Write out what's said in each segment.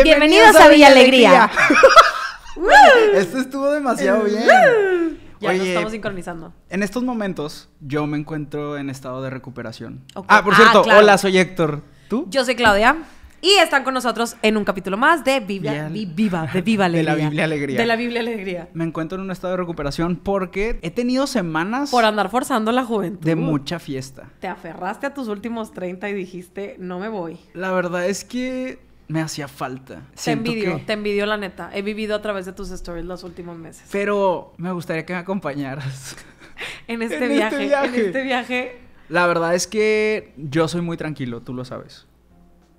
Bienvenidos, a, Villa Alegría. Esto estuvo demasiado bien. Ya nos estamos sincronizando. En estos momentos, yo me encuentro en estado de recuperación. Ah, por ah, cierto, hola, soy Héctor. ¿Tú? Yo soy Claudia. Y están con nosotros en un capítulo más de Biblia, Viva, de Viva Alegría. De la Biblia Alegría. De la Biblia Alegría. Me encuentro en un estado de recuperación porque he tenido semanas. Por andar forzando la juventud. De mucha fiesta. Te aferraste a tus últimos 30 y dijiste, no me voy. La verdad es que me hacía falta. Te envidio, te envidio la neta. He vivido a través de tus stories los últimos meses. Pero me gustaría que me acompañaras. Este este en, este, viaje, En este viaje. La verdad es que yo soy muy tranquilo, tú lo sabes.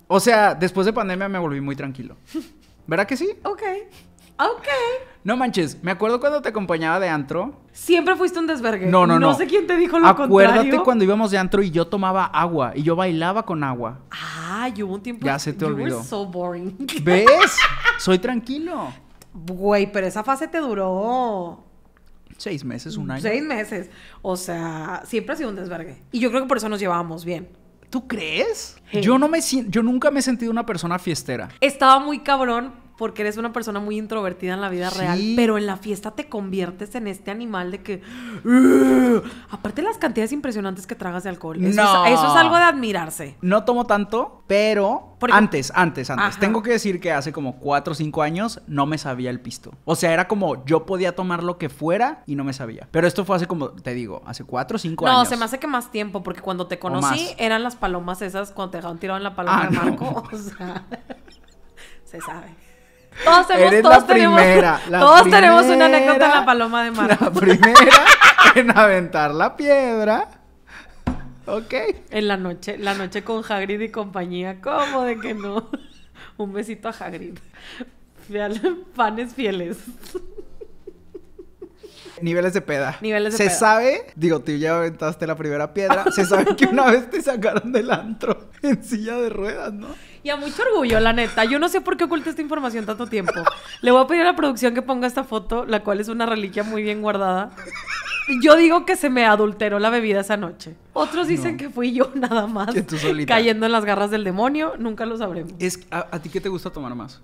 O sea, después de pandemia me volví muy tranquilo. ¿Verdad que sí? Ok. Ok. No manches, me acuerdo cuando te acompañaba de antro. Siempre fuiste un desvergue. No, no, no. No sé quién te dijo lo contrario. Acuérdate cuando íbamos de antro y yo tomaba agua y yo bailaba con agua. Ah. Ah, hubo un tiempo. Ya se te olvidó. so boring. ¿Ves? Soy tranquilo. Güey, pero esa fase te duró. Seis meses, un año. Seis meses. O sea, siempre ha sido un desvergue. Y yo creo que por eso nos llevábamos bien. ¿Tú crees? Yo no me yo nunca me he sentido una persona fiestera. Estaba muy cabrón porque eres una persona muy introvertida en la vida real, pero en la fiesta te conviertes en este animal de que... ¡Ah! aparte las cantidades impresionantes que tragas de alcohol. Eso, es, algo de admirarse. No tomo tanto, pero... Antes, antes, antes. Tengo que decir que hace como 4 o 5 años no me sabía el pisto. O sea, era como yo podía tomar lo que fuera y no me sabía. Pero esto fue hace como, te digo, hace 4 o 5 años. No, se me hace que más tiempo, porque cuando te conocí eran las palomas esas cuando te dejaron tirado en la paloma ah, de Marco. O sea, se sabe. Todos, tenemos, todos una anécdota en la paloma de mar. La primera en aventar la piedra. Ok. En la noche, la noche con Hagrid y compañía. ¿Cómo de que no? Un besito a Hagrid. Panes fieles. Niveles de peda. Niveles se sabe, digo, tú ya aventaste la primera piedra. Se sabe que una vez te sacaron del antro en silla de ruedas, ¿no? Y a mucho orgullo, la neta. Yo no sé por qué oculta esta información tanto tiempo. Le voy a pedir a la producción que ponga esta foto, la cual es una reliquia muy bien guardada. Yo digo que se me adulteró la bebida esa noche. Otros dicen que fui yo nada más. Cayendo en las garras del demonio, nunca lo sabremos. Es, ¿a, ti qué te gusta tomar más?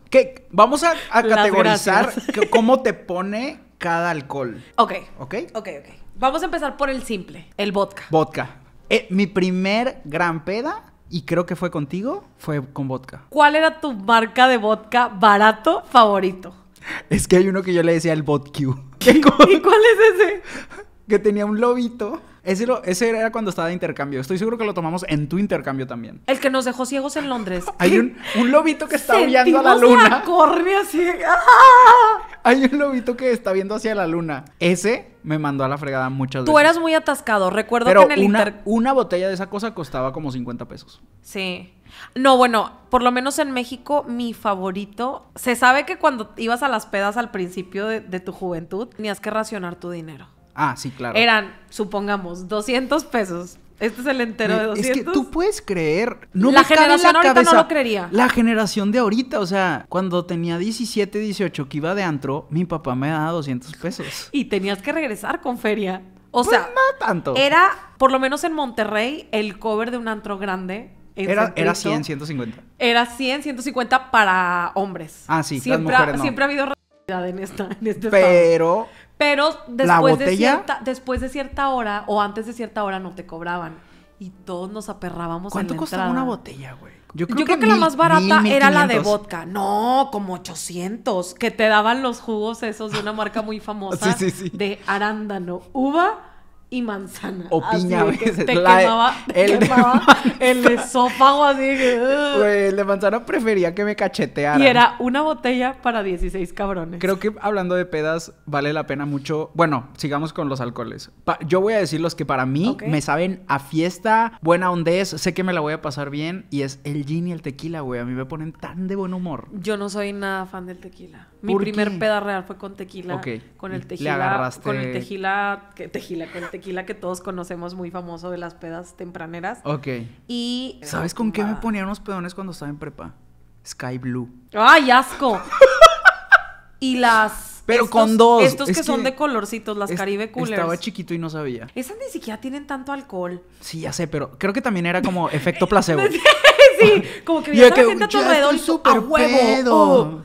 Vamos a, categorizar cómo te pone cada alcohol. Ok. Ok. Ok, ok. Vamos a empezar por el simple, el vodka. Vodka. Eh, mi primer gran peda y creo que fue contigo, fue con vodka. ¿Cuál era tu marca de vodka barato favorito? Es que hay uno que yo le decía el vodka. ¿Y cuál es ese? Que tenía un lobito. Ese, ese, era cuando estaba de intercambio. Estoy seguro que lo tomamos en tu intercambio también. El que nos dejó ciegos en Londres. Hay un, lobito que está huyendo a la luna. La cornea así. ¡Ah! Hay un lobito que está viendo hacia la luna. Ese me mandó a la fregada muchas veces. Tú eras muy atascado. Recuerdo que en el una, una botella de esa cosa costaba como 50 pesos. Sí. No, bueno, por lo menos en México, mi favorito. Se sabe que cuando ibas a las pedas al principio de, de tu juventud, tenías que racionar tu dinero. Ah, sí, claro. Eran, supongamos, 200 pesos. Este es el entero de 200. Es que tú puedes creer. No la generación ahorita no lo creería. La generación de ahorita, o sea, cuando tenía 17, 18 que iba de antro, mi papá me daba 200 pesos. Y tenías que regresar con feria. O pues sea, no tanto. Era, por lo menos en Monterrey, el cover de un antro grande era, era, 100, 150. Era 100, 150 para hombres. Ah, sí, siempre Siempre ha habido realidad en, esta, en este Pero pero después, de cierta, después de cierta hora o antes de cierta hora no te cobraban. Y todos nos aperrábamos ¿Cuánto costaba una botella, güey? Yo creo, que, la más barata era la de vodka. No, como 800. Que te daban los jugos esos de una marca muy famosa. De arándano, uva y manzana. O piña Te quemaba, el, esófago así. Güey, el de manzana prefería que me cachetearan. Y era una botella para 16 cabrones. Creo que hablando de pedas, vale la pena mucho. Bueno, sigamos con los alcoholes. yo voy a decir los que para mí me saben a fiesta, buena hondez, sé que me la voy a pasar bien. Y es el gin y el tequila, güey. A mí me ponen tan de buen humor. Yo no soy nada fan del tequila. Mi primer peda real fue con tequila. Ok Con el tequila. Le agarraste... Con el tequila, que, tequila, con el tequila que todos conocemos muy famoso de las pedas tempraneras. Ok. Y. ¿Sabes con qué me ponían unos pedones cuando estaba en prepa? Sky Blue. ¡Ay, asco! y las. Pero con dos. Estos que, son de colorcitos, las Caribe Coolers. Estaba chiquito y no sabía. Esas ni siquiera tienen tanto alcohol. Sí, ya sé, pero creo que también era como efecto placebo. sí. Como que veías a la gente a tu alrededor y a huevo. Oh".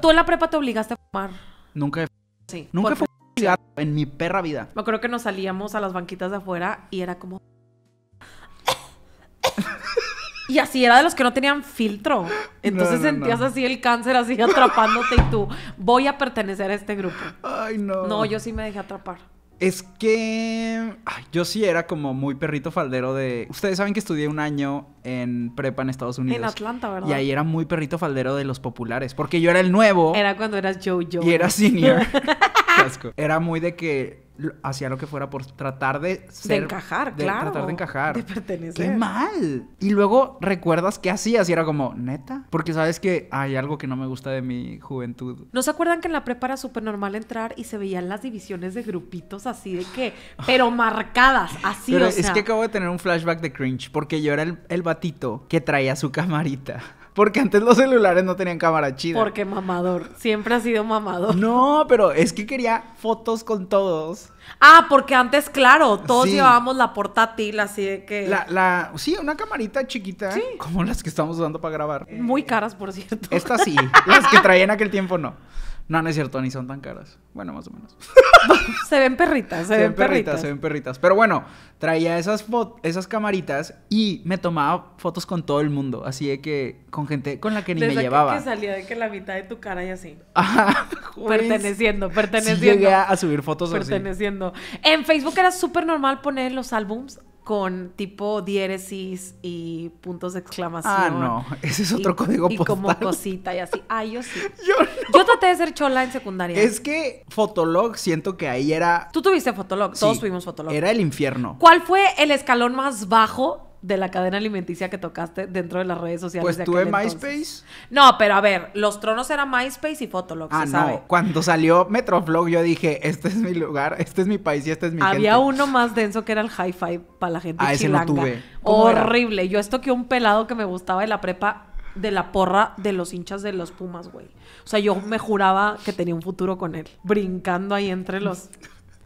tú en la prepa te obligaste a fumar. Nunca he Sí. Nunca fumé en mi perra vida. Me acuerdo que nos salíamos a las banquitas de afuera y era como. y así era de los que no tenían filtro. Entonces sentías así el cáncer así atrapándote y tú, voy a pertenecer a este grupo. Ay, no. No, yo sí me dejé atrapar. Es que yo sí era como muy perrito faldero de... Ustedes saben que estudié un año en prepa en Estados Unidos. En Atlanta, ¿verdad? Y ahí era muy perrito faldero de los populares, porque yo era el nuevo. Era cuando eras Joe Joe. Y era senior. Era muy de que hacía lo que fuera por tratar de ser, de encajar, de, tratar de encajar, de pertenecer. Qué mal. Y luego recuerdas que hacías y era como, neta, porque sabes que hay algo que no me gusta de mi juventud. ¿No se acuerdan que en la prepa era súper normal entrar y se veían las divisiones de grupitos así de que, pero marcadas, así pero es que acabo de tener un flashback de cringe porque yo era el, el batito que traía su camarita. Porque antes los celulares no tenían cámara chida. Porque mamador. Siempre ha sido mamador. No, pero es que quería fotos con todos. Ah, porque antes, claro, todos llevábamos la portátil, así de que. La, la, sí, una camarita chiquita. Como las que estamos usando para grabar. Muy caras, por cierto. Estas sí. las que traía en aquel tiempo no. No, no es cierto, ni son tan caras. Bueno, más o menos. se ven perritas, se, se ven perritas, Se ven perritas. Pero bueno, traía esas, esas camaritas y me tomaba fotos con todo el mundo. Así de que con gente con la que ni me llevaba. que salía de que la mitad de tu cara y así. perteneciendo, ah, perteneciendo. Sí llegué a, subir fotos perteneciendo. así. Perteneciendo. En Facebook era súper normal poner los álbums con tipo diéresis y puntos de exclamación. Ah, no, ese es otro código postal. Y como cosita y así. Ah, yo sí. Yo, traté de ser chola en secundaria. Es que Fotolog siento que ahí era... Tú tuviste Fotolog, todos tuvimos Fotolog. Era el infierno. ¿Cuál fue el escalón más bajo de la cadena alimenticia que tocaste dentro de las redes sociales. Pues tuve MySpace. No, pero a ver, los tronos eran MySpace y Fotolog. Ah, no. Cuando salió Metroflog, yo dije, este es mi lugar, este es mi país y este es mi Había uno más denso que era el hi-fi para la gente ah, tuve. Horrible. Yo esto que un pelado que me gustaba de la prepa de la porra de los hinchas de los Pumas, güey. O sea, yo me juraba que tenía un futuro con él, brincando ahí entre los,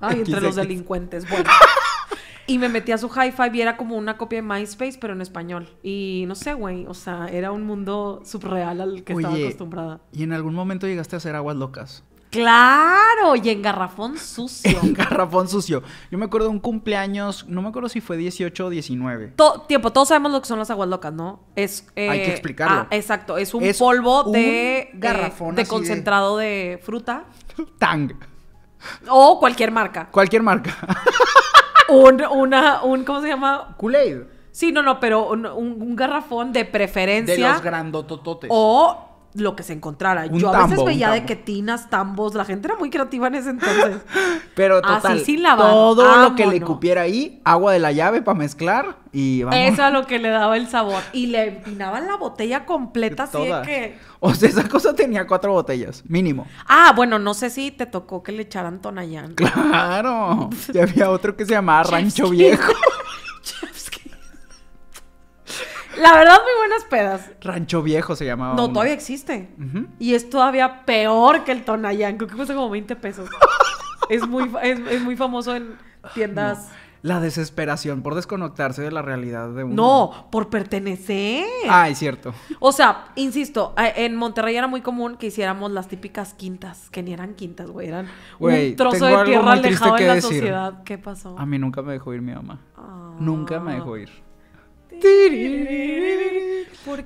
ay, entre los delincuentes. Bueno. Y me metí a su hi-fi y era como una copia de MySpace, pero en español. Y no sé, güey. O sea, era un mundo subreal al que estaba acostumbrada. ¿Y en algún momento llegaste a hacer aguas locas? Claro, y en garrafón sucio. en garrafón sucio. Yo me acuerdo de un cumpleaños, no me acuerdo si fue 18 o 19. tiempo, todos sabemos lo que son las aguas locas, ¿no? Es, eh, Hay que explicarlo. Ah, exacto, es un polvo de garrafón de, concentrado de... de fruta. Tang. O cualquier marca. Cualquier marca. un, una, un, ¿cómo se llama? Kool-Aid. Sí, no, no, pero un garrafón de preferencia. De los grandotototes. O lo que se encontrara. Yo a veces veía de que tinas, tambos, la gente era muy creativa en ese entonces. Pero total, Así sin lavar. todo lo que le cupiera ahí, agua de la llave para mezclar y Eso a lo que le daba el sabor. Y le empinaban la botella completa así de que... O sea, esa cosa tenía cuatro botellas, mínimo. Ah, bueno, no sé si te tocó que le echaran Tonayán. ¡Claro! Y había otro que se llamaba Rancho Viejo. La verdad, muy buenas pedas. Rancho Viejo se llamaba. No, todavía existe. Y es todavía peor que el Tonayán. que cuesta como 20 pesos. es, muy, es, muy famoso en tiendas. La desesperación por desconectarse de la realidad de uno. No, por pertenecer. Ah, es cierto. O sea, insisto, en Monterrey era muy común que hiciéramos las típicas quintas, que ni eran quintas, güey, eran un trozo de tierra alejado de la sociedad. ¿Qué pasó? A mí nunca me dejó ir mi mamá. Nunca me ah. dejó ir.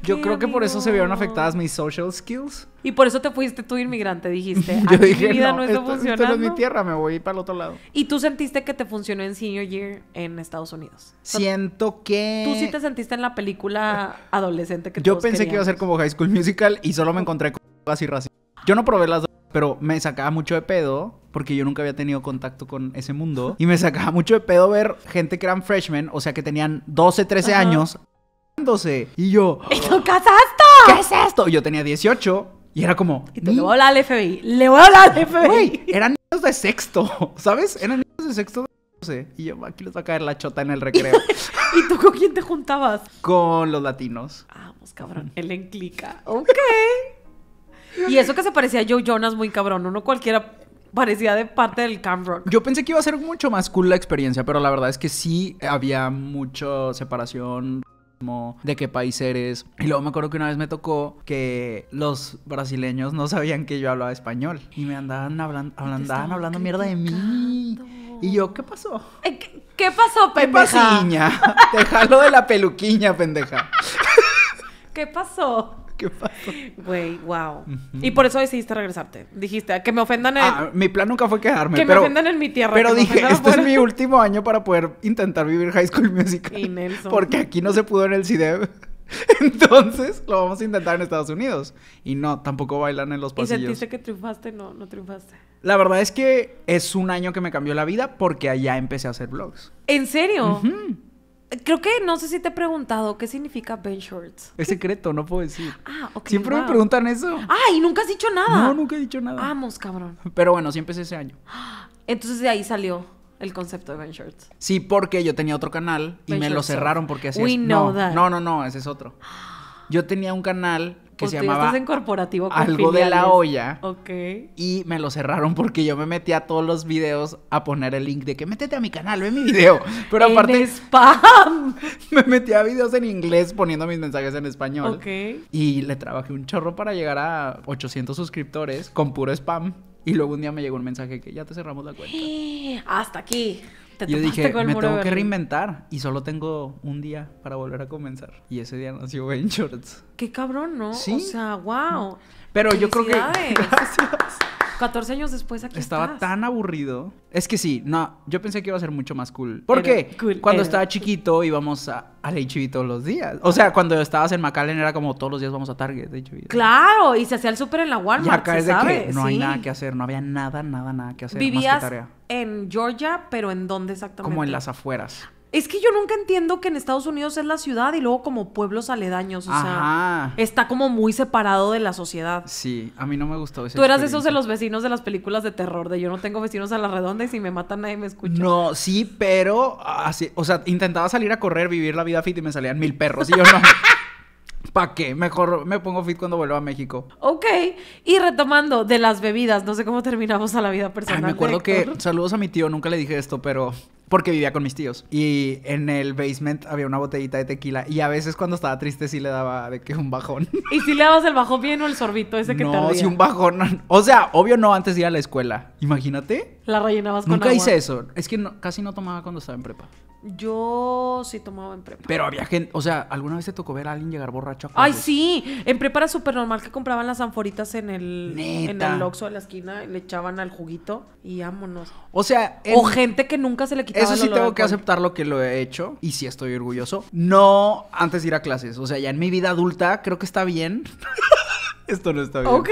Yo creo que por eso se vieron afectadas mis social skills. Y por eso te fuiste tú inmigrante, dijiste. mi vida no, es está Esto es mi tierra, me voy para el otro lado. ¿Y tú sentiste que te funcionó en senior year en Estados Unidos? Siento que... Tú sí te sentiste en la película adolescente que Yo pensé que iba a ser como High School Musical y solo me encontré con así racismo. Yo no probé las dos pero me sacaba mucho de pedo porque yo nunca había tenido contacto con ese mundo y me sacaba mucho de pedo ver gente que eran freshmen, o sea, que tenían 12, 13 años, y yo ¿Y tú qué es esto? ¿Qué es esto? Yo tenía 18 y era como le voy a hablar al FBI, le voy a hablar al FBI. eran niños de sexto, ¿sabes? Eran niños de sexto de y yo aquí les va a caer la chota en el recreo. ¿Y tú con quién te juntabas? Con los latinos. Vamos, cabrón, él enclica. Ok. Y eso que se parecía a Joe Jonas muy cabrón, uno cualquiera parecía de parte del camp Yo pensé que iba a ser mucho más cool la experiencia, pero la verdad es que sí había mucha separación de qué país eres. Y luego me acuerdo que una vez me tocó que los brasileños no sabían que yo hablaba español y me andaban hablando, hablando mierda de mí. Y yo, ¿qué pasó? Eh, ¿Qué, pasó, pendeja? Te de la peluquiña, pendeja. ¿Qué pasó? ¿Qué pasó? Güey, wow. Y por eso decidiste regresarte. Dijiste, que me ofendan en... Ah, mi plan nunca fue quedarme. Que me ofendan en mi tierra. Pero dije, este es mi último año para poder intentar vivir High School Musical. Porque aquí no se pudo en el CIDEB. Entonces lo vamos a intentar en Estados Unidos. Y no, tampoco bailan en los pasillos. ¿Y sentiste que triunfaste? No, no triunfaste. La verdad es que es un año que me cambió la vida porque allá empecé a hacer vlogs. ¿En serio? Creo que no sé si te he preguntado qué significa Ben Shorts. Es secreto, no puedo decir. Ah, ok. Siempre me preguntan eso. Ah, y nunca has dicho nada. No, nunca he dicho nada. Vamos, cabrón. Pero bueno, siempre empecé ese año. Entonces de ahí salió el concepto de Ben Shorts. Sí, porque yo tenía otro canal y me lo cerraron porque así We no, no, no, ese es otro. Yo tenía un canal que pues se llamaba en corporativo algo de la olla. Ok. Y me lo cerraron porque yo me metí a todos los videos a poner el link de que métete a mi canal, ve mi video. Pero aparte... En spam! Me metí a videos en inglés poniendo mis mensajes en español. Ok. Y le trabajé un chorro para llegar a 800 suscriptores con puro spam. Y luego un día me llegó un mensaje que ya te cerramos la cuenta. Hasta aquí. yo dije, me tengo que reinventar y solo tengo un día para volver a comenzar. Y ese día nació Ventures Qué cabrón, ¿no? ¿Sí? O sea, wow. Pero yo creo que... Gracias. 14 años después aquí Estaba tan aburrido. Es que sí, no, yo pensé que iba a ser mucho más cool. Porque qué? cuando estaba chiquito íbamos a, al HB todos los días. O sea, cuando estabas en McAllen era como todos los días vamos a Target, Claro, y se hacía el súper en la Walmart, acá es de Que no hay nada que hacer, no había nada, nada, nada que hacer. Vivías en Georgia, pero ¿en dónde exactamente? Como en las afueras. Es que yo nunca entiendo que en Estados Unidos es la ciudad y luego como pueblos aledaños. O sea, está como muy separado de la sociedad. Sí, a mí no me gustó eso. Tú eras esos de los vecinos de las películas de terror, de yo no tengo vecinos a la redonda y si me matan nadie me escucha. No, sí, pero así, ah, o sea, intentaba salir a correr, vivir la vida fit y me salían mil perros y yo no. ¿Para qué? Mejor me pongo fit cuando vuelvo a México. Ok. Y retomando de las bebidas, no sé cómo terminamos a la vida personal. me acuerdo que, saludos a mi tío, nunca le dije esto, pero porque vivía con mis tíos. Y en el basement había una botellita de tequila. Y a veces cuando estaba triste sí le daba de que un bajón. ¿Y si le dabas el bajón bien o el sorbito ese que no, No, si un bajón. O sea, obvio no antes de ir a la escuela. Imagínate. La rellenabas con Nunca hice eso. Es que casi no tomaba cuando estaba en prepa. Yo sí tomaba en prepa. Pero había gente, o sea, ¿alguna vez te tocó ver a alguien llegar borracho a Ay, sí. En prepa era súper normal que compraban las anforitas en el, en el Oxxo de la esquina, le echaban al juguito y vámonos. O sea... O gente que nunca se le quitaba Eso sí tengo que aceptar lo que lo he hecho y sí estoy orgulloso. No antes de ir a clases. O sea, ya en mi vida adulta creo que está bien. Esto no está bien. Ok.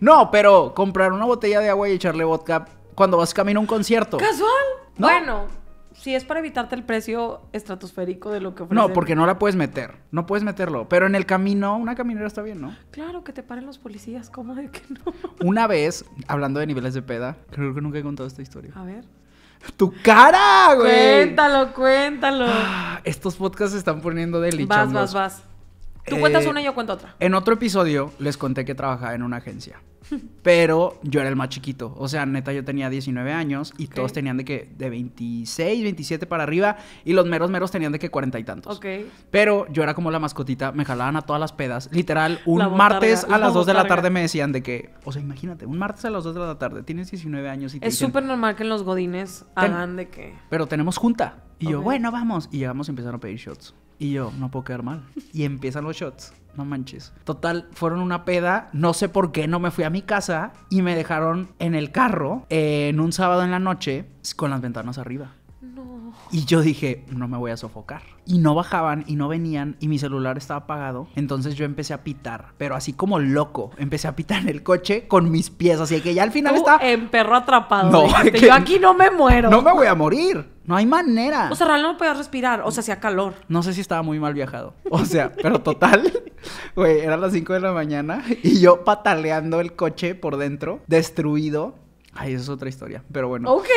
No, pero comprar una botella de agua y echarle vodka cuando vas camino a un concierto. ¿Casual? Bueno, si es para evitarte el precio estratosférico de lo que ofrecen. No, porque no la puedes meter. No puedes meterlo. Pero en el camino, una caminera está bien, ¿no? Claro, que te paren los policías. ¿Cómo de que no? Una vez, hablando de niveles de peda, creo que nunca he contado esta historia. A ver. ¡Tu cara, güey! Cuéntalo, cuéntalo. Ah, estos podcasts se están poniendo delitos. Vas, vas, vas. Tú cuentas eh, una y yo cuento otra. En otro episodio les conté que trabajaba en una agencia. Pero yo era el más chiquito. O sea, neta, yo tenía 19 años y todos tenían de que de 26, 27 para arriba y los meros meros tenían de que cuarenta y tantos. Okay. Pero yo era como la mascotita, me jalaban a todas las pedas. Literal, un martes a las 2 de la tarde me decían de que, o sea, imagínate, un martes a las 2 de la tarde, tienes 19 años y te Es súper normal que en los godines hagan de que. Pero tenemos junta. Y yo, bueno, vamos. Y llegamos y empezaron a pedir shots. Y yo, no puedo quedar mal. Y empiezan los shots. No manches. Total, fueron una peda. No sé por qué no me fui a mi casa y me dejaron en el carro eh, en un sábado en la noche con las ventanas arriba. Y yo dije, no me voy a sofocar. Y no bajaban y no venían y mi celular estaba apagado. Entonces yo empecé a pitar, pero así como loco. Empecé a pitar en el coche con mis pies. Así que ya al final estaba En perro atrapado. No, yo aquí no me muero. No me voy a morir. No hay manera. O sea, realmente no podía respirar. O sea, hacía calor. No sé si estaba muy mal viajado. O sea, pero total. Güey, eran las 5 de la mañana y yo pataleando el coche por dentro, destruido. Ay, esa es otra historia. Pero bueno. Ok.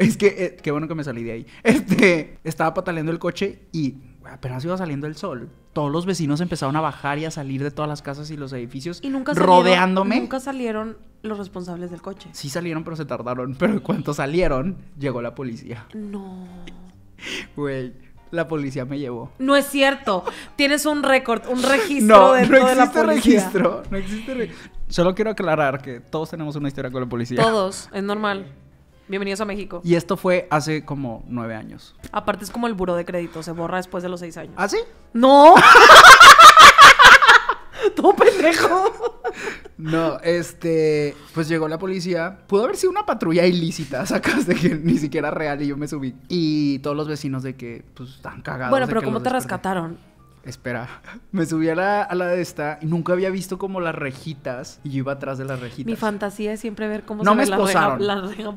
Es que, eh, qué bueno que me salí de ahí. Este, estaba pataleando el coche y apenas iba saliendo el sol. Todos los vecinos empezaron a bajar y a salir de todas las casas y los edificios. Y nunca salieron, Nunca salieron los responsables del coche. Sí salieron, pero se tardaron. Pero en cuanto salieron, llegó la policía. No. Güey la policía me llevó. No es cierto. Tienes un récord, un registro no, de la policía. Registro, no existe registro. Solo quiero aclarar que todos tenemos una historia con la policía. Todos, es normal. Bienvenidos a México. Y esto fue hace como nueve años. Aparte es como el buro de crédito, se borra después de los seis años. ¿Ah, sí? ¡No! todo pendejo. No, este, pues llegó la policía. Pudo haber sido una patrulla ilícita, sacas de que ni siquiera real y yo me subí. Y todos los vecinos de que, pues, están cagados. Bueno, pero ¿cómo te rescataron? espera, me subí a la, a la de esta y nunca había visto como las rejitas y yo iba atrás de las rejitas. Mi fantasía es siempre ver cómo no se me esposaron.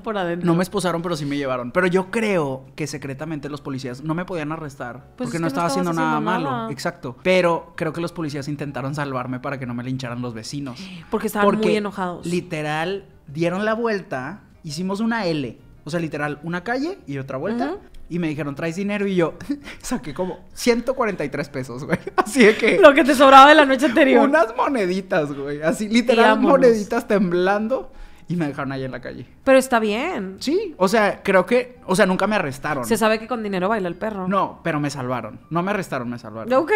por adentro. No me esposaron, pero sí me llevaron. Pero yo creo que secretamente los policías no me podían arrestar pues porque no estaba haciendo, nada, malo. Exacto. Pero creo que los policías intentaron salvarme para que no me lincharan los vecinos. Porque estaban muy enojados. Literal, dieron la vuelta, hicimos una L. O sea, literal, una calle y otra vuelta. Y me dijeron, ¿traes dinero? Y yo saqué como 143 pesos, güey. Así de que... Lo que te sobraba de la noche anterior. Unas moneditas, güey. Así, literal, moneditas temblando. Y me dejaron ahí en la calle. Pero está bien. Sí, o sea, creo que... O sea, nunca me arrestaron. Se sabe que con dinero baila el perro. No, pero me salvaron. No me arrestaron, me salvaron. Ok.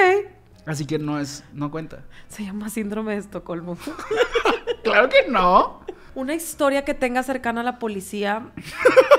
Así que no es... No cuenta. Se llama síndrome de Estocolmo. claro que no. Una historia que tenga cercana a la policía.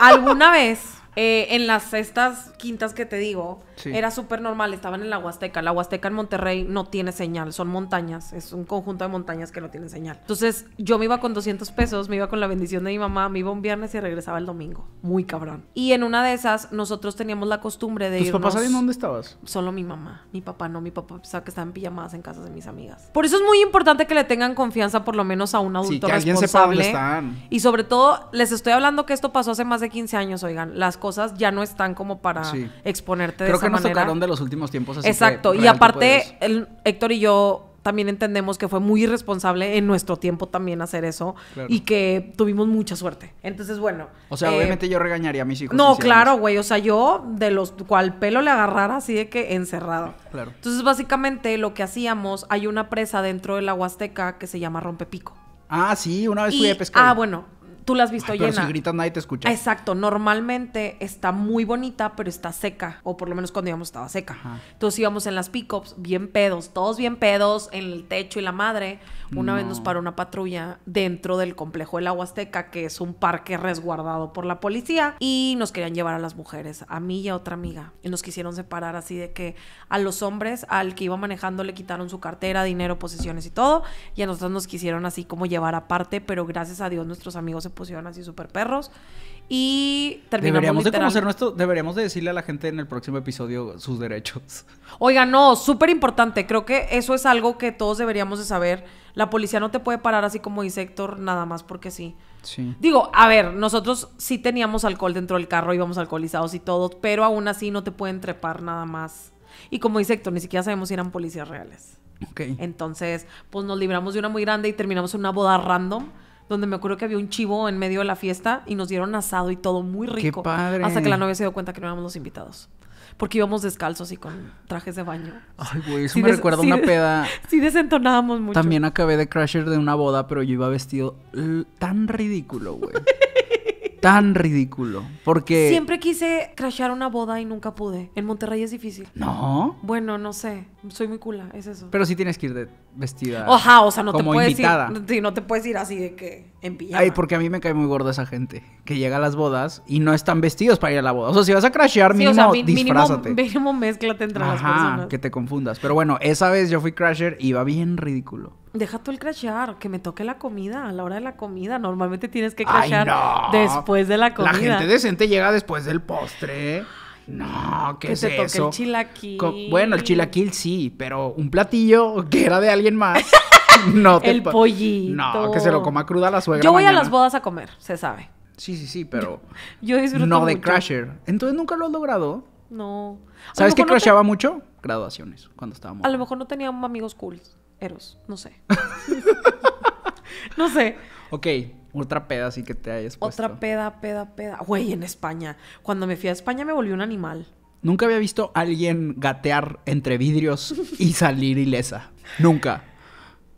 ¿Alguna vez eh, en las sextas quintas que te digo, era súper normal, estaban en la Huasteca. La Huasteca en Monterrey no tiene señal, son montañas, es un conjunto de montañas que no tienen señal. Entonces yo me iba con 200 pesos, me iba con la bendición de mi mamá, me iba un viernes y regresaba el domingo. Muy cabrón. Y en una de esas nosotros teníamos la costumbre de... ¿Tus papás sabían dónde estabas? Solo mi mamá, mi papá no, mi papá pensaba que estaban en pijamadas en casa de mis amigas. Por eso es muy importante que le tengan confianza por lo menos a un adulto que responsable. Sepa dónde están. Y sobre todo, les estoy hablando que esto pasó hace más de 15 años, oigan, las cosas ya no están como para exponerte que manera. de los últimos tiempos. Exacto. y aparte, Héctor y yo también entendemos que fue muy irresponsable en nuestro tiempo también hacer eso y que tuvimos mucha suerte. Entonces, bueno. O sea, obviamente eh, yo regañaría a mis hijos. No, claro, güey. O sea, yo de los cual pelo le agarrara así de que encerrado. Claro. Entonces, básicamente lo que hacíamos, hay una presa dentro de la Huasteca que se llama Rompepico. Ah, sí, una vez fui a pescar. Ah, bueno, tú la has visto Ay, pero llena. si nadie te escucha. Exacto, normalmente está muy bonita, pero está seca, o por lo menos cuando íbamos estaba seca. Entonces íbamos en las pickups bien pedos, todos bien pedos, en el techo y la madre. Una vez nos paró una patrulla dentro del complejo de Aguasteca, que es un parque resguardado por la policía, y nos querían llevar a las mujeres, a mí y a otra amiga, y nos quisieron separar así de que a los hombres, al que iba manejando le quitaron su cartera, dinero, posesiones y todo, y a nosotros nos quisieron así como llevar aparte, pero gracias a Dios nuestros amigos se pusieron así super perros. Y terminamos Deberíamos de conocer nuestro... Deberíamos de decirle a la gente en el próximo episodio sus derechos. Oiga, no, súper importante. Creo que eso es algo que todos deberíamos de saber. La policía no te puede parar así como dice Héctor, nada más porque sí. Sí. Digo, a ver, nosotros sí teníamos alcohol dentro del carro, íbamos alcoholizados y todo, pero aún así no te pueden trepar nada más. Y como dice Héctor, ni siquiera sabemos si eran policías reales. ok Entonces, pues nos libramos de una muy grande y terminamos en una boda random donde me acuerdo que había un chivo en medio de la fiesta y nos dieron asado y todo muy rico. Hasta que la novia se dio cuenta que no éramos los invitados. Porque íbamos descalzos y con trajes de baño. Ay, güey, eso me recuerda una peda. Sí, desentonábamos mucho. También acabé de crasher de una boda, pero yo iba vestido tan ridículo, güey. tan ridículo. Porque. Siempre quise crashear una boda y nunca pude. En Monterrey es difícil. No. Bueno, no sé. Soy muy cula, es eso. Pero sí tienes que ir de vestida. Ojá, o sea, no te puedes ir. no te puedes ir así de que. Ay, porque a mí me cae muy gorda esa gente que llega a las bodas y no están vestidos para ir a la boda. O sea, si vas a crashear, mínimo disfrázate. Mínimo, mezcla mezclate entre las personas. que te confundas. Pero bueno, esa vez yo fui crasher y va bien ridículo. Deja tú el crashear, que me toque la comida, a la hora de la comida. Normalmente tienes que crashear después de la comida. La gente decente llega después del postre. No, ¿qué que es te toque el chilaquil. bueno, el chilaquil sí, pero un platillo que era de alguien más. no El pollito. No, que se lo coma cruda la suegra. Yo voy a las bodas a comer, se sabe. Sí, sí, sí, pero. Yo disfruto. No de Crasher. Entonces nunca lo has logrado. No. ¿Sabes qué crasheaba mucho? Graduaciones, cuando estábamos. A lo mejor no teníamos amigos cool, Eros, no sé. no sé. Ok, otra peda así que te hayas puesto. Otra peda, peda, peda. Güey, en España. Cuando me fui a España me volví un animal. Nunca había visto a alguien gatear entre vidrios y salir ilesa. Nunca.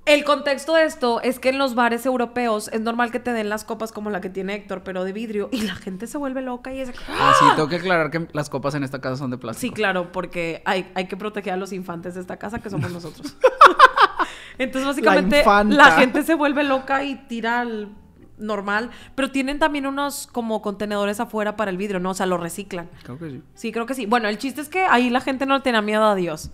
El contexto de esto es que en los bares europeos es normal que te den las copas como la que tiene Héctor, pero de vidrio, y la gente se vuelve loca y es... Ah, sí, ¡Ah! tengo que aclarar que las copas en esta casa son de plástico. Sí, claro, porque hay, que proteger a los infantes de esta casa, que somos nosotros. Entonces, básicamente, la, gente se vuelve loca y tira al normal, pero tienen también unos como contenedores afuera para el vidrio, ¿no? O sea, lo reciclan. Creo que sí. Sí, creo que sí. Bueno, el chiste es que ahí la gente no tiene miedo a Dios.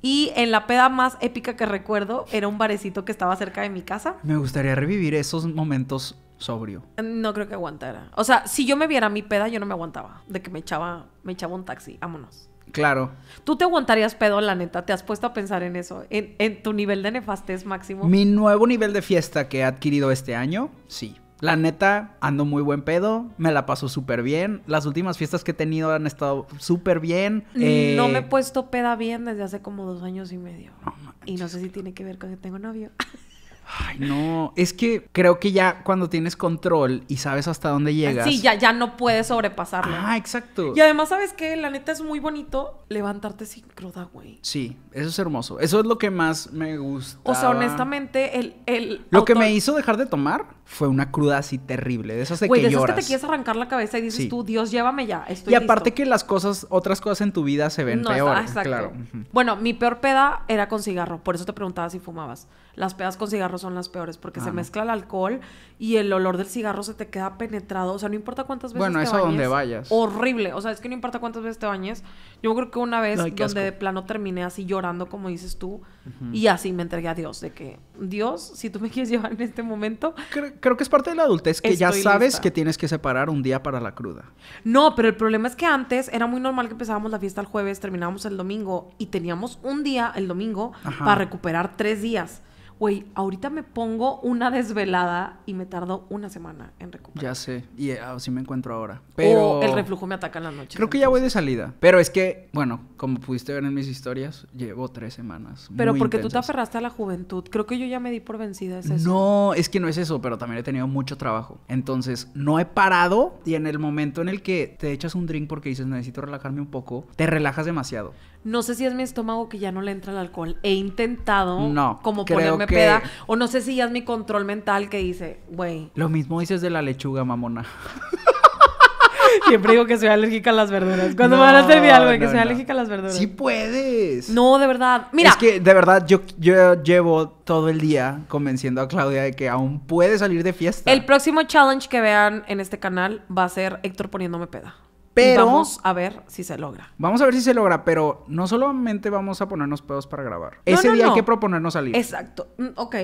Y en la peda más épica que recuerdo era un barecito que estaba cerca de mi casa. Me gustaría revivir esos momentos sobrio. No creo que aguantara. O sea, si yo me viera mi peda, yo no me aguantaba. De que me echaba, me echaba un taxi. Vámonos. Claro. Tú te aguantarías pedo, la neta. Te has puesto a pensar en eso, en, en tu nivel de nefastez máximo. Mi nuevo nivel de fiesta que he adquirido este año, sí. La neta, ando muy buen pedo, me la paso súper bien. Las últimas fiestas que he tenido han estado súper bien. Mm, no me he eh, puesto peda bien desde hace como dos años y medio. y no sé si tiene que ver con que tengo novio. Ay, no, es que creo que ya cuando tienes control y sabes hasta dónde llegas. Sí, ya, ya no puedes sobrepasarlo. Ah, exacto. Y además, ¿sabes que La neta es muy bonito levantarte sin cruda, güey. Sí, eso es hermoso. Eso es lo que más me gusta. O sea, honestamente, el. lo que me hizo dejar de tomar fue una cruda así terrible. De esas de que de esas que te quieres arrancar la cabeza y dices tú, Dios, llévame ya. Estoy y aparte que las cosas, otras cosas en tu vida se ven peor. Ah, exacto. Claro. Bueno, mi peor peda era con cigarro. Por eso te preguntaba si fumabas las pedas con cigarros son las peores porque se mezcla el alcohol y el olor del cigarro se te queda penetrado. O sea, no importa cuántas veces te bañes. Bueno, donde vayas. Horrible. O sea, es que no importa cuántas veces te bañes. Yo creo que una vez donde de plano terminé así llorando, como dices tú, y así me entregué a Dios, de que, Dios, si tú me quieres llevar en este momento. Creo, que es parte de la adultez que ya sabes que tienes que separar un día para la cruda. No, pero el problema es que antes era muy normal que empezábamos la fiesta el jueves, terminábamos el domingo y teníamos un día el domingo para recuperar tres días güey, ahorita me pongo una desvelada y me tardo una semana en recuperar. Ya sé, y eh, así ah, me encuentro ahora. Pero o el reflujo me ataca en la noche. Creo que ya voy de salida, pero es que, bueno, como pudiste ver en mis historias, llevo tres semanas. Pero porque tú te aferraste a la juventud, creo que yo ya me di por vencida, ¿es eso? No, es que no es eso, pero también he tenido mucho trabajo. Entonces, no he parado y en el momento en el que te echas un drink porque dices necesito relajarme un poco, te relajas demasiado. No sé si es mi estómago que ya no le entra el alcohol. He intentado no, como ponerme peda. O no sé si ya es mi control mental que dice, güey. Lo mismo dices de la lechuga, mamona. Siempre digo que soy alérgica a las verduras. Cuando me van a servir algo, que soy alérgica a las verduras. Sí puedes. No, de verdad. Mira. Es que de verdad yo, yo llevo todo el día convenciendo a Claudia de que aún puede salir de fiesta. El próximo challenge que vean en este canal va a ser Héctor poniéndome peda. Pero. vamos a ver si se logra. Vamos a ver si se logra, pero no solamente vamos a ponernos pedos para grabar. Ese día hay que proponernos salir. Exacto. Mm, ok.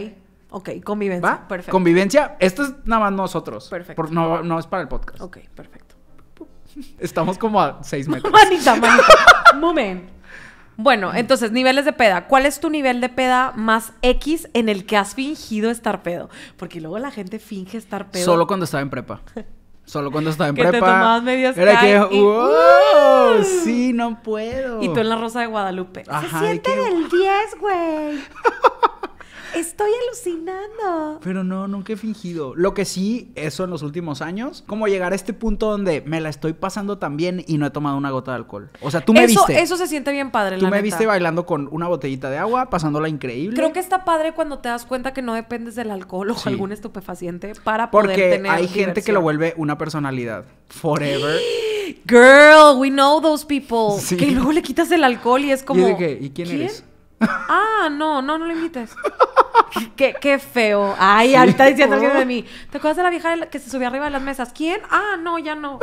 Ok, convivencia. ¿Va? Perfecto. Convivencia, esto es nada más nosotros. Perfecto. no, no es para el podcast. Ok, perfecto. Estamos como a seis metros. manita, manita. Moment. Bueno, entonces, niveles de peda. ¿Cuál es tu nivel de peda más X en el que has fingido estar pedo? Porque luego la gente finge estar pedo. Solo cuando estaba en prepa. Solo cuando estaba en que prepa. Te tomabas medias era que, y, sí, no puedo. Y tú en la Rosa de Guadalupe. Se siente del 10, güey. Estoy alucinando. Pero no, nunca he fingido. Lo que sí, eso en los últimos años, como llegar a este punto donde me la estoy pasando tan bien y no he tomado una gota de alcohol. O sea, tú me viste. Eso se siente bien padre, Tú me viste bailando con una botellita de agua, pasándola increíble. Creo que está padre cuando te das cuenta que no dependes del alcohol o algún estupefaciente para poder tener hay gente que lo vuelve una personalidad. Forever. Girl, we know those people. Que luego le quitas el alcohol y es como. ¿Y, quién, eres? Ah, no, no, no lo invites. qué, qué feo. Ay, ahorita diciendo algo de mí. ¿Te acuerdas de la vieja que se subía arriba de las mesas? ¿Quién? Ah, no, ya no.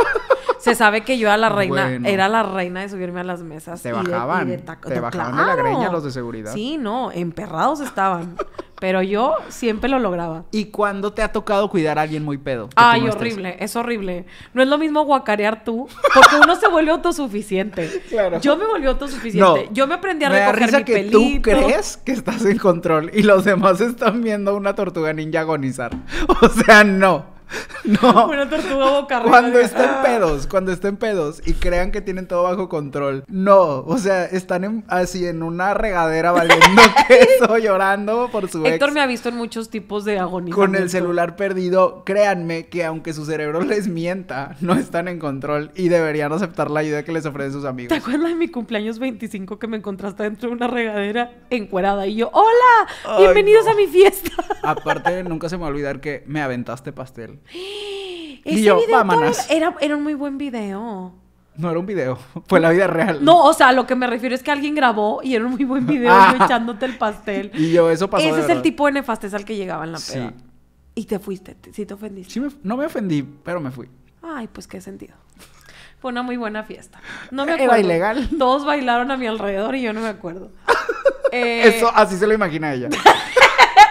Se sabe que yo era la reina, era la reina de subirme a las mesas. Te bajaban. te bajaban de la greña los de seguridad. Sí, no, emperrados estaban. Pero yo siempre lo lograba. ¿Y cuándo te ha tocado cuidar a alguien muy pedo? Ay, horrible, es horrible. No es lo mismo guacarear tú, porque uno se vuelve autosuficiente. Claro. Yo me volví autosuficiente. yo me aprendí a me recoger da risa que Tú crees que estás en control y los demás están viendo una tortuga ninja agonizar. O sea, no. No. Una Cuando estén ah. pedos, cuando estén pedos y crean que tienen todo bajo control. No, o sea, están así en una regadera valiendo queso, llorando por su Héctor me ha visto en muchos tipos de agonía. Con el celular perdido, créanme que aunque su cerebro les mienta, no están en control y deberían aceptar la ayuda que les ofrecen sus amigos. ¿Te acuerdas de mi cumpleaños 25 que me encontraste dentro de una regadera encuerada? Y yo, ¡Hola! ¡Bienvenidos a mi fiesta! Aparte, nunca se me va a olvidar que me aventaste pastel. ¿Ese y yo, video Era, era un muy buen video. No era un video, fue la vida real. No, o sea, lo que me refiero es que alguien grabó y era un muy buen video yo ah. echándote el pastel. Y yo, eso pasó. Ese es el tipo de nefastez al que llegaba en la peda. Y te fuiste, si te ofendiste. no me ofendí, pero me fui. Ay, pues qué sentido. Fue una muy buena fiesta. No me acuerdo. Era ilegal. Todos bailaron a mi alrededor y yo no me acuerdo. Eso, así se lo imagina ella.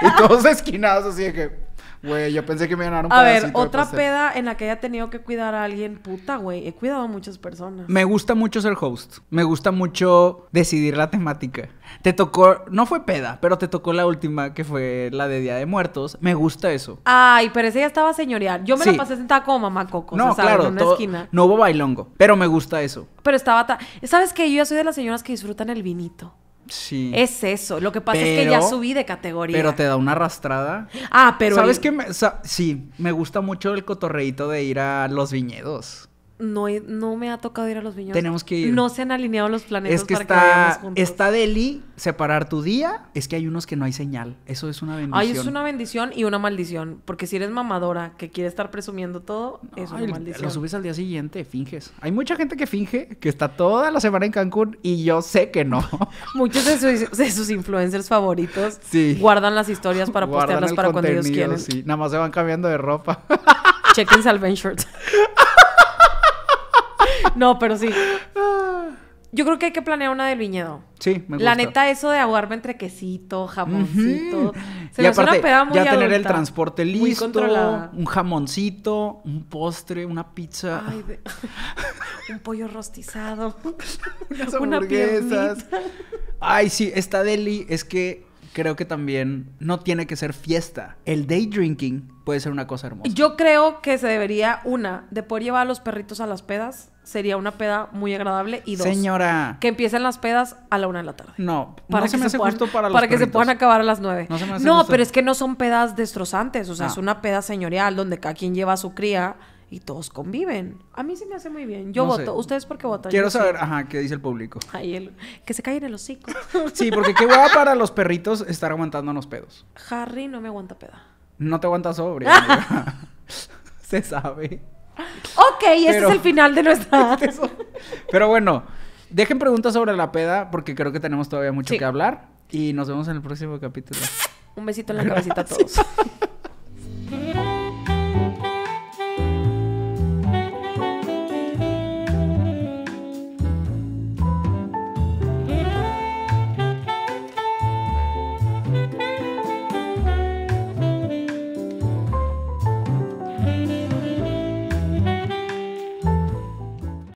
y todos esquinados así de que... Güey, yo pensé que me ganaron a A ver, otra peda en la que haya tenido que cuidar a alguien, puta, güey. He cuidado a muchas personas. Me gusta mucho ser host. Me gusta mucho decidir la temática. Te tocó, no fue peda, pero te tocó la última que fue la de Día de Muertos. Me gusta eso. Ay, pero esa ya estaba señorial. Yo me la pasé sentada como mamá Coco. No, una esquina. No hubo bailongo, pero me gusta eso. Pero estaba tan. ¿Sabes que Yo ya soy de las señoras que disfrutan el vinito. Sí. Es eso. Lo que pasa es que ya subí de categoría. Pero te da una arrastrada. Ah, pero. ¿Sabes qué? Me, sí, me gusta mucho el cotorreito de ir a los viñedos no, me ha tocado ir a los viñedos. Tenemos que ir. No se han alineado los planetas. que está, que está deli separar tu día. Es que hay unos que no hay señal. Eso es una bendición. Ay, es una bendición y una maldición. Porque si eres mamadora que quiere estar presumiendo todo, es una maldición. Lo subes al día siguiente, finges. Hay mucha gente que finge que está toda la semana en Cancún y yo sé que no. Muchos de sus, de influencers favoritos guardan las historias para postearlas para cuando ellos quieran Sí. Nada más se van cambiando de ropa. check in no, pero sí. Yo creo que hay que planear una del viñedo. Sí, me gusta. La neta, eso de ahogarme entre quesito, jamoncito. Se y aparte, una peda muy ya tener el transporte listo, un jamoncito, un postre, una pizza. un pollo rostizado. unas hamburguesas. Ay, sí, esta deli es que creo que también no tiene que ser fiesta. El day drinking puede ser una cosa hermosa. Yo creo que se debería, una, de poder llevar a los perritos a las pedas, sería una peda muy agradable. Y dos, señora. Que empiecen las pedas a la una de la tarde. No, para que se puedan, acabar a las nueve. No, pero es que no son pedas destrozantes, o sea, es una peda señorial donde cada quien lleva a su cría y todos conviven. A mí sí me hace muy bien. Yo voto. ¿Ustedes por qué votan? Quiero saber, ajá, qué dice el público. Que se callen el hocico. sí, porque qué guapa para los perritos estar aguantando unos pedos. Harry no me aguanta peda. No te aguanta sobre. se sabe. Ok, es el final de nuestra... Este Pero bueno, dejen preguntas sobre la peda porque creo que tenemos todavía mucho que hablar. Y nos vemos en el próximo capítulo. Un besito en la cabecita a todos.